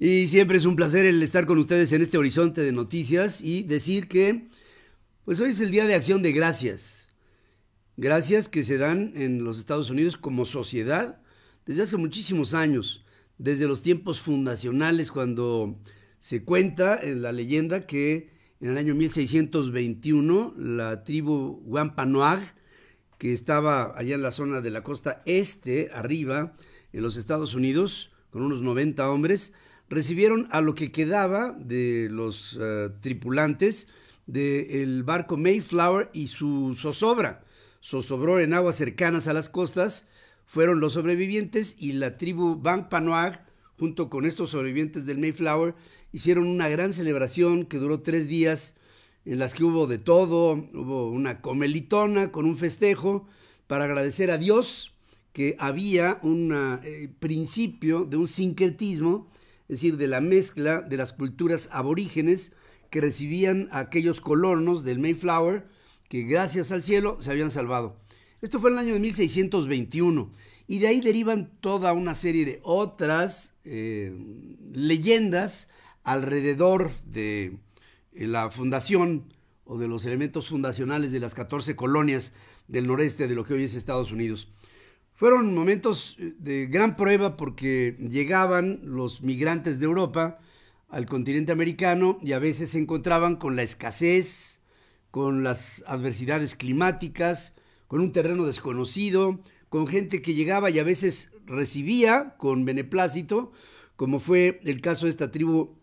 Y siempre es un placer el estar con ustedes en este horizonte de noticias y decir que, pues hoy es el Día de Acción de Gracias. Gracias que se dan en los Estados Unidos como sociedad desde hace muchísimos años, desde los tiempos fundacionales, cuando se cuenta en la leyenda que en el año 1621 la tribu Wampanoag, que estaba allá en la zona de la costa este, arriba, en los Estados Unidos, con unos 90 hombres, recibieron a lo que quedaba de los eh, tripulantes del barco Mayflower y su zozobra. Zozobró en aguas cercanas a las costas, fueron los sobrevivientes y la tribu Bang Panoag, junto con estos sobrevivientes del Mayflower, hicieron una gran celebración que duró tres días, en las que hubo de todo, hubo una comelitona con un festejo para agradecer a Dios que había un eh, principio de un sincretismo es decir, de la mezcla de las culturas aborígenes que recibían aquellos colonos del Mayflower que gracias al cielo se habían salvado. Esto fue en el año de 1621 y de ahí derivan toda una serie de otras eh, leyendas alrededor de eh, la fundación o de los elementos fundacionales de las 14 colonias del noreste de lo que hoy es Estados Unidos. Fueron momentos eh, de gran prueba porque llegaban los migrantes de Europa al continente americano y a veces se encontraban con la escasez, con las adversidades climáticas, con un terreno desconocido, con gente que llegaba y a veces recibía con beneplácito, como fue el caso de esta tribu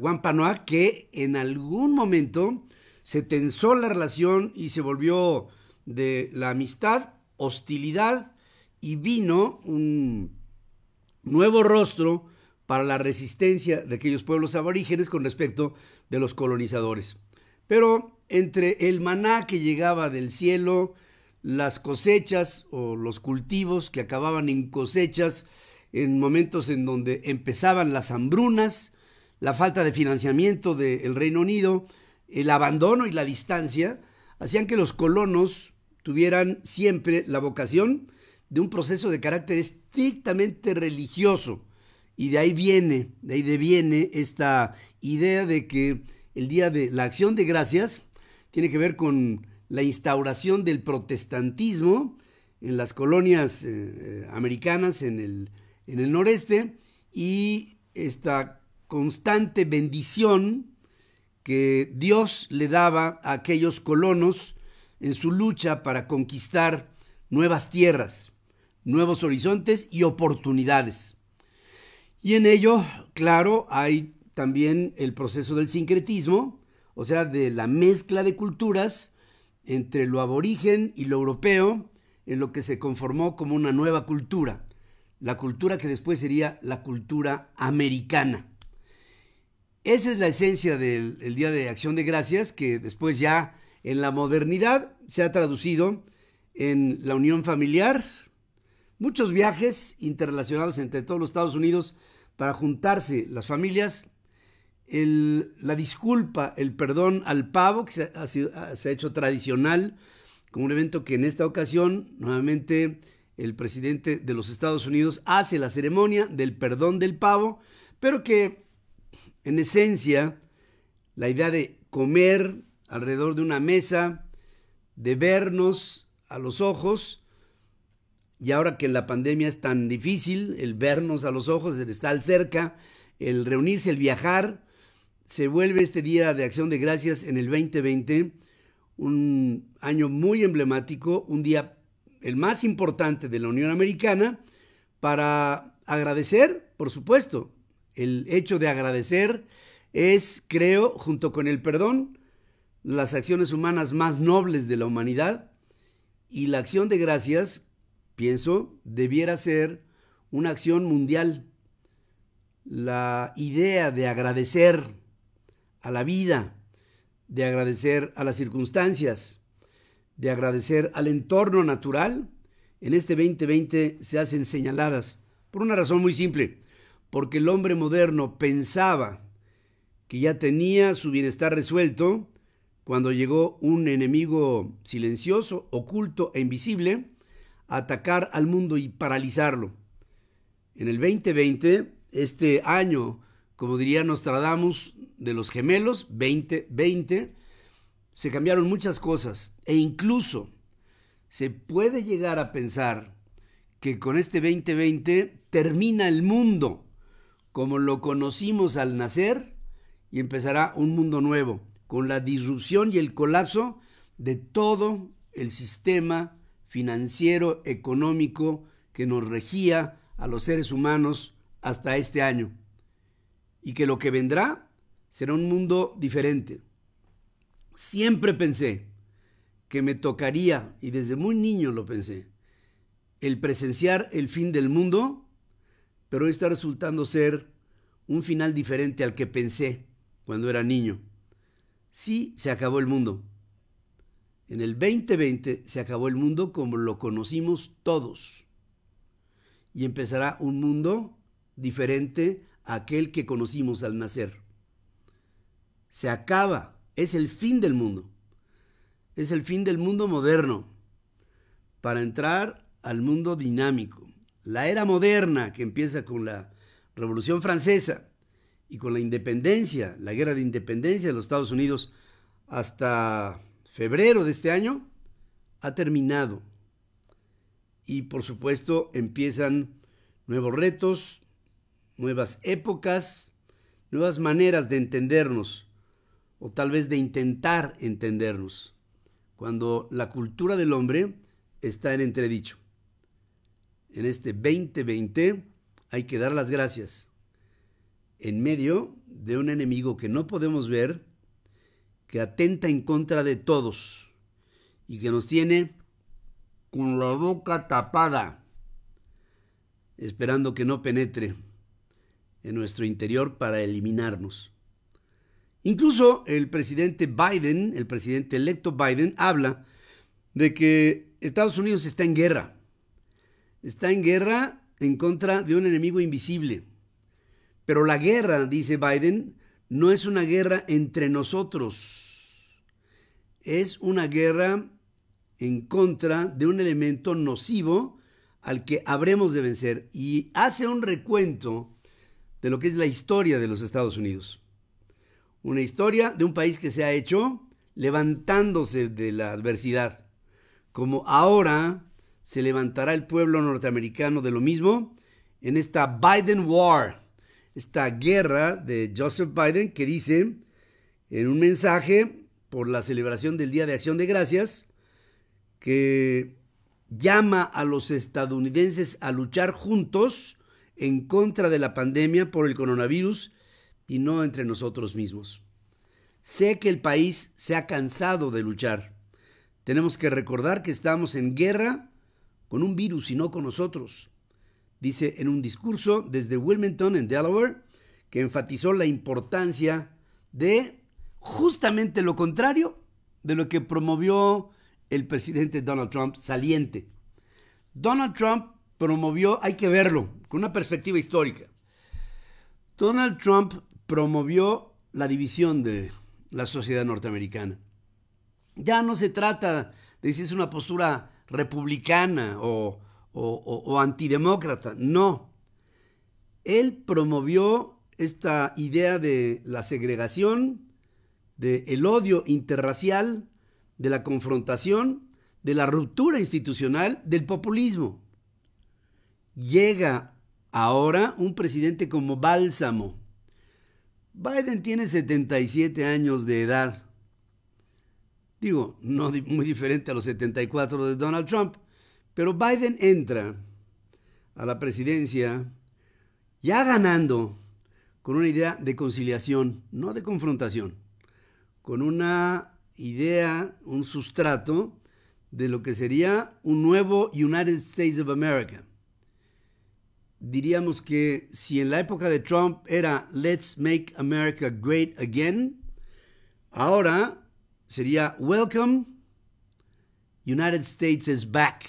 Guampanoa, eh, que en algún momento se tensó la relación y se volvió de la amistad, hostilidad y vino un nuevo rostro para la resistencia de aquellos pueblos aborígenes con respecto de los colonizadores. Pero entre el maná que llegaba del cielo, las cosechas o los cultivos que acababan en cosechas en momentos en donde empezaban las hambrunas, la falta de financiamiento del Reino Unido, el abandono y la distancia, hacían que los colonos tuvieran siempre la vocación de un proceso de carácter estrictamente religioso. Y de ahí viene, de ahí deviene esta idea de que el día de la acción de gracias tiene que ver con la instauración del protestantismo en las colonias eh, eh, americanas el, en el noreste y esta constante bendición que Dios le daba a aquellos colonos en su lucha para conquistar nuevas tierras nuevos horizontes y oportunidades. Y en ello, claro, hay también el proceso del sincretismo, o sea, de la mezcla de culturas entre lo aborigen y lo europeo, en lo que se conformó como una nueva cultura, la cultura que después sería la cultura americana. Esa es la esencia del Día de Acción de Gracias, que después ya en la modernidad se ha traducido en la unión familiar, muchos viajes interrelacionados entre todos los Estados Unidos para juntarse las familias. la disculpa, el perdón al pavo, que se ha, se ha hecho tradicional, como un evento que en esta ocasión, nuevamente, el presidente de los Estados Unidos hace la ceremonia del perdón del pavo, pero que en esencia la idea de comer alrededor de una mesa, de vernos a los ojos, y ahora que la pandemia es tan difícil, el vernos a los ojos, el estar cerca, el reunirse, el viajar, se vuelve este día de acción de gracias en el 2020 un año muy emblemático, un día el más importante de la Unión Americana, para agradecer, por supuesto. El hecho de agradecer es, creo, junto con el perdón, las acciones humanas más nobles de la humanidad y la acción de gracias pienso, debiera ser una acción mundial. La idea de agradecer a la vida, de agradecer a las circunstancias, de agradecer al entorno natural, en este 2020 se hacen señaladas por una razón muy simple, porque el hombre moderno pensaba que ya tenía su bienestar resuelto cuando llegó un enemigo silencioso, oculto e invisible, atacar al mundo y paralizarlo. En el 2020, este año, como diría Nostradamus, de los gemelos, 2020, se cambiaron muchas cosas e incluso se puede llegar a pensar que con este 2020 termina el mundo como lo conocimos al nacer y empezará un mundo nuevo con la disrupción y el colapso de todo el sistema financiero, económico que nos regía a los seres humanos hasta este año. Y que lo que vendrá será un mundo diferente. Siempre pensé que me tocaría, y desde muy niño lo pensé, el presenciar el fin del mundo, pero está resultando ser un final diferente al que pensé cuando era niño. Sí, se acabó el mundo en el 2020 se acabó el mundo como lo conocimos todos y empezará un mundo diferente a aquel que conocimos al nacer. Se acaba, es el fin del mundo. Es el fin del mundo moderno para entrar al mundo dinámico. La era moderna que empieza con la Revolución Francesa y con la independencia, la guerra de independencia de los Estados Unidos hasta febrero de este año, ha terminado. Y por supuesto empiezan nuevos retos, nuevas épocas, nuevas maneras de entendernos o tal vez de intentar entendernos, cuando la cultura del hombre está en entredicho. En este 2020 hay que dar las gracias en medio de un enemigo que no podemos ver, que atenta en contra de todos y que nos tiene con la boca tapada, esperando que no penetre en nuestro interior para eliminarnos. Incluso el presidente Biden, el presidente electo Biden, habla de que Estados Unidos está en guerra. Está en guerra en contra de un enemigo invisible. Pero la guerra, dice Biden, no es una guerra entre nosotros, es una guerra en contra de un elemento nocivo al que habremos de vencer y hace un recuento de lo que es la historia de los Estados Unidos. Una historia de un país que se ha hecho levantándose de la adversidad, como ahora se levantará el pueblo norteamericano de lo mismo en esta Biden War, esta guerra de Joseph Biden que dice en un mensaje por la celebración del Día de Acción de Gracias, que llama a los estadounidenses a luchar juntos en contra de la pandemia por el coronavirus y no entre nosotros mismos. Sé que el país se ha cansado de luchar. Tenemos que recordar que estamos en guerra con un virus y no con nosotros. Dice en un discurso desde Wilmington, en Delaware, que enfatizó la importancia de justamente lo contrario de lo que promovió el presidente Donald Trump saliente. Donald Trump promovió, hay que verlo, con una perspectiva histórica. Donald Trump promovió la división de la sociedad norteamericana. Ya no se trata de si es una postura republicana o, o antidemócrata, no. Él promovió esta idea de la segregación, del odio interracial, de la confrontación, de la ruptura institucional, del populismo. Llega ahora un presidente como bálsamo. Biden tiene 77 años de edad. Digo, no muy diferente a los 74 de Donald Trump, pero Biden entra a la presidencia ya ganando con una idea de conciliación, no de confrontación con una idea, un sustrato de lo que sería un nuevo United States of America. Diríamos que si en la época de Trump era Let's Make America Great Again, ahora sería Welcome, United States is Back.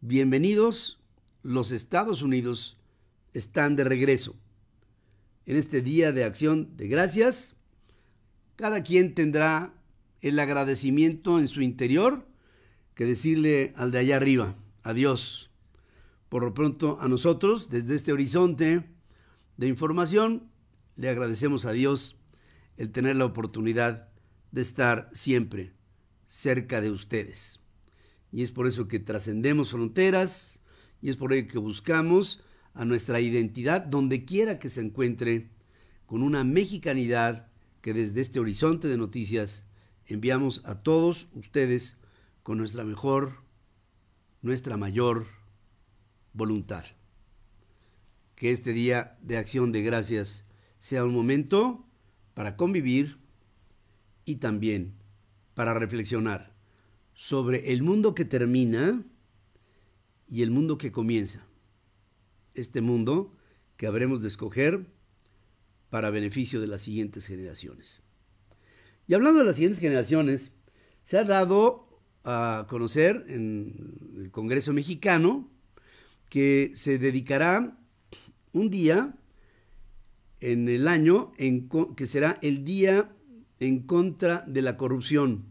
Bienvenidos, los Estados Unidos están de regreso. En este día de acción de gracias, cada quien tendrá el agradecimiento en su interior que decirle al de allá arriba, adiós, Por lo pronto a nosotros, desde este horizonte de información, le agradecemos a Dios el tener la oportunidad de estar siempre cerca de ustedes. Y es por eso que trascendemos fronteras y es por ello que buscamos a nuestra identidad donde quiera que se encuentre con una mexicanidad que desde este horizonte de noticias enviamos a todos ustedes con nuestra mejor, nuestra mayor voluntad. Que este día de acción de gracias sea un momento para convivir y también para reflexionar sobre el mundo que termina y el mundo que comienza. Este mundo que habremos de escoger para beneficio de las siguientes generaciones. Y hablando de las siguientes generaciones, se ha dado a conocer en el Congreso mexicano que se dedicará un día en el año en que será el Día en contra de la corrupción.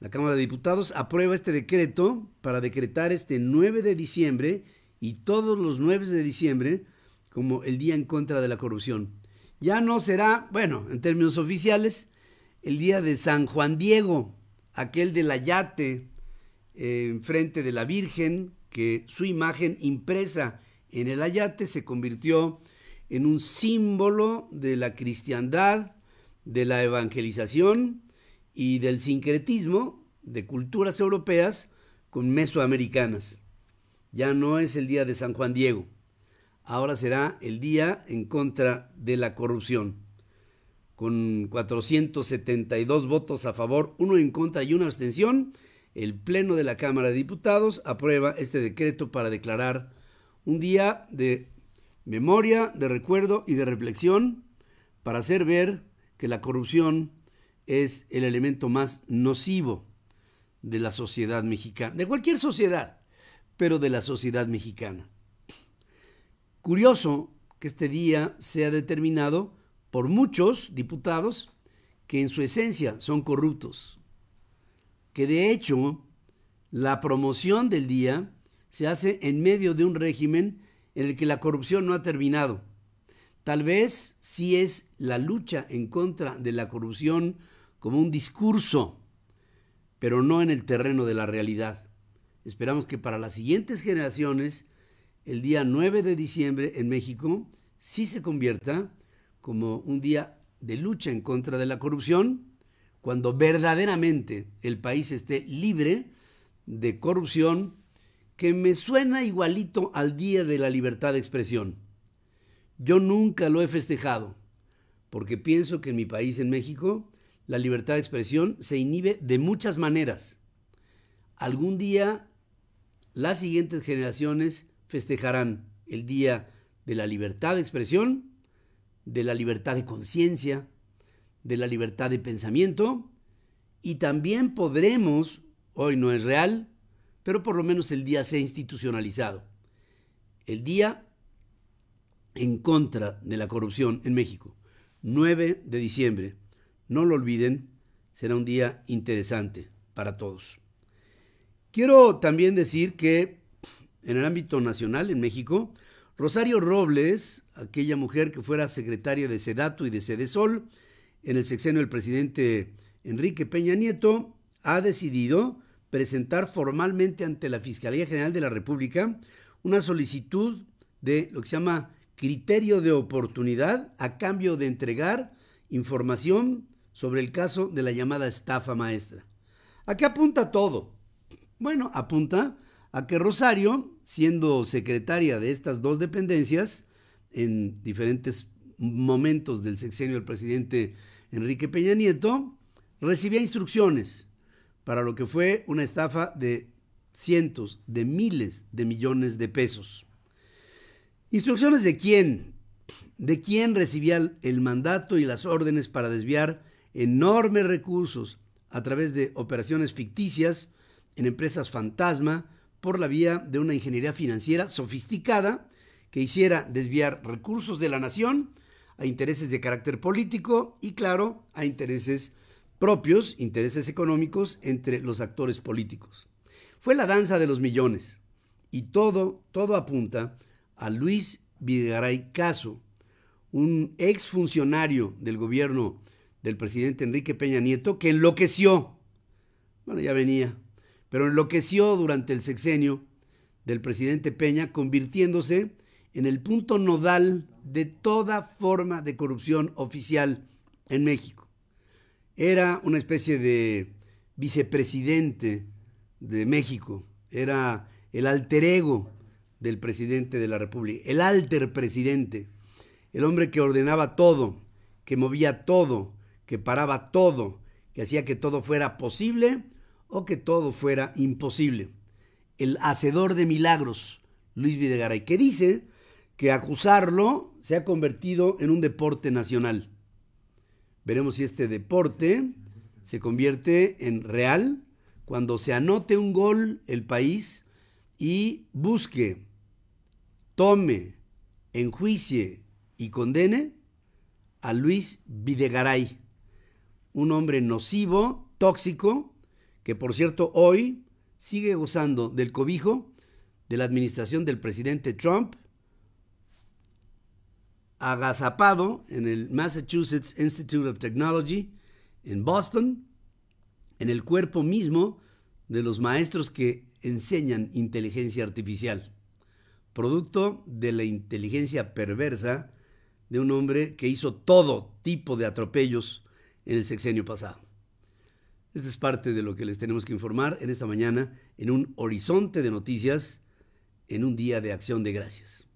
La Cámara de Diputados aprueba este decreto para decretar este 9 de diciembre y todos los 9 de diciembre como el Día en contra de la corrupción. Ya no será, bueno, en términos oficiales, el Día de San Juan Diego, aquel del ayate eh, en frente de la Virgen, que su imagen impresa en el ayate se convirtió en un símbolo de la cristiandad, de la evangelización y del sincretismo de culturas europeas con mesoamericanas. Ya no es el Día de San Juan Diego ahora será el día en contra de la corrupción. Con 472 votos a favor, uno en contra y una abstención, el Pleno de la Cámara de Diputados aprueba este decreto para declarar un día de memoria, de recuerdo y de reflexión para hacer ver que la corrupción es el elemento más nocivo de la sociedad mexicana, de cualquier sociedad, pero de la sociedad mexicana. Curioso que este día sea determinado por muchos diputados que en su esencia son corruptos, que de hecho la promoción del día se hace en medio de un régimen en el que la corrupción no ha terminado. Tal vez sí es la lucha en contra de la corrupción como un discurso, pero no en el terreno de la realidad. Esperamos que para las siguientes generaciones el día 9 de diciembre en México sí se convierta como un día de lucha en contra de la corrupción, cuando verdaderamente el país esté libre de corrupción, que me suena igualito al Día de la Libertad de Expresión. Yo nunca lo he festejado, porque pienso que en mi país, en México, la libertad de expresión se inhibe de muchas maneras. Algún día las siguientes generaciones festejarán el Día de la Libertad de Expresión, de la libertad de conciencia, de la libertad de pensamiento, y también podremos, hoy no es real, pero por lo menos el día se ha institucionalizado, el día en contra de la corrupción en México, 9 de diciembre. No lo olviden, será un día interesante para todos. Quiero también decir que en el ámbito nacional, en México, Rosario Robles, aquella mujer que fuera secretaria de Sedatu y de Sedesol, en el sexenio del presidente Enrique Peña Nieto, ha decidido presentar formalmente ante la Fiscalía General de la República una solicitud de lo que se llama criterio de oportunidad a cambio de entregar información sobre el caso de la llamada estafa maestra. ¿A qué apunta todo? Bueno, apunta a que Rosario siendo secretaria de estas dos dependencias en diferentes momentos del sexenio del presidente Enrique Peña Nieto, recibía instrucciones para lo que fue una estafa de cientos, de miles de millones de pesos. ¿Instrucciones de quién? ¿De quién recibía el mandato y las órdenes para desviar enormes recursos a través de operaciones ficticias en empresas fantasma por la vía de una ingeniería financiera sofisticada que hiciera desviar recursos de la nación a intereses de carácter político y, claro, a intereses propios, intereses económicos entre los actores políticos. Fue la danza de los millones y todo, todo apunta a Luis Videgaray Caso, un exfuncionario del gobierno del presidente Enrique Peña Nieto que enloqueció. Bueno, ya venía, pero enloqueció durante el sexenio del presidente Peña, convirtiéndose en el punto nodal de toda forma de corrupción oficial en México. Era una especie de vicepresidente de México, era el alter ego del presidente de la República, el alter presidente, el hombre que ordenaba todo, que movía todo, que paraba todo, que hacía que todo fuera posible o que todo fuera imposible. El hacedor de milagros, Luis Videgaray, que dice que acusarlo se ha convertido en un deporte nacional. Veremos si este deporte se convierte en real cuando se anote un gol el país y busque, tome, enjuicie y condene a Luis Videgaray, un hombre nocivo, tóxico, que por cierto hoy sigue gozando del cobijo de la administración del presidente Trump, agazapado en el Massachusetts Institute of Technology en Boston, en el cuerpo mismo de los maestros que enseñan inteligencia artificial, producto de la inteligencia perversa de un hombre que hizo todo tipo de atropellos en el sexenio pasado. Esta es parte de lo que les tenemos que informar en esta mañana, en un horizonte de noticias, en un día de acción de gracias.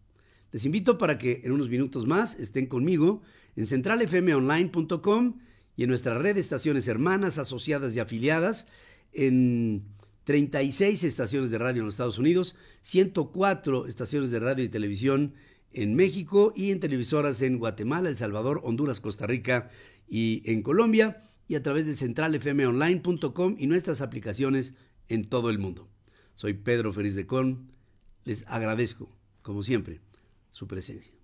Les invito para que en unos minutos más estén conmigo en centralfmonline.com y en nuestra red de estaciones hermanas, asociadas y afiliadas, en 36 estaciones de radio en los Estados Unidos, 104 estaciones de radio y televisión en México y en televisoras en Guatemala, El Salvador, Honduras, Costa Rica y en Colombia y a través de centralfmonline.com y nuestras aplicaciones en todo el mundo. Soy Pedro Feliz de Con. Les agradezco, como siempre, su presencia.